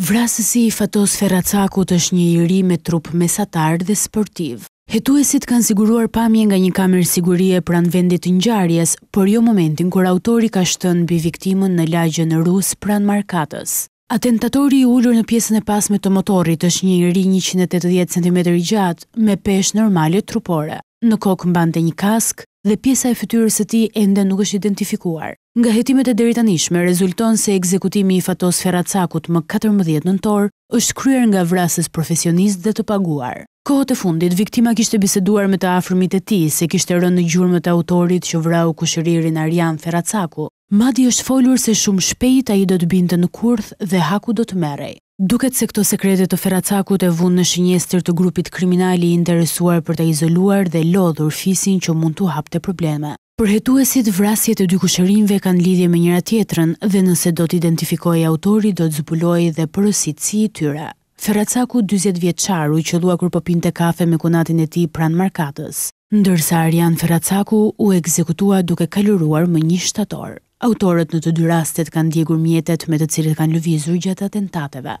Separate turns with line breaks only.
Vrasësi i Fatos Ferracakut është një ri me trup mesatar dhe sportiv. Hetuesit kanë siguruar pamje nga një kamerë sigurie pran vendit gjarjes, por jo momentin kër autori ka shtën bi viktimën në lagjën rus pran markatës. Atentatori i ullur në pjesën e pasme të motorit është një ri 180 cm gjatë me pesh normalit trupore. Në kokë mbante një kask, dhe pjesa e fytyrës e ti ende nuk është identifikuar. Nga hetimet e deritanishme rezulton se ekzekutimi i fatos Ferracakut më 14 nëntor është kryer nga vrasës profesionist dhe të paguar. Kohët e fundit, viktima kishte biseduar me të afrmit e ti se kishte rënë në gjurë më të autorit që vrau kushëririn Arjan Ferracaku. Madi është folur se shumë shpejt a i do të binte në kurth dhe haku do të merej. Duket se këto sekrete të Ferracakut e vunë në shënjestër të grupit kriminali interesuar për të izoluar dhe lodhur fisin që mund të hapte probleme. Përhetuesit vrasjet e dy kushërinve kanë lidhje me njëra tjetrën dhe nëse do të identifikoj autori do të zbuloj dhe përësit si i tyre. Ferracaku 20 vjeqaru i qëllua kur pëpinte kafe me kunatin e ti pranë markatës, ndërsa Arjan Ferracaku u ekzekutua duke kaluruar më një shtator. Autorët në të dy rastet kanë djegur mjetet me të cilët kanë lëvizur gjatë atentateve.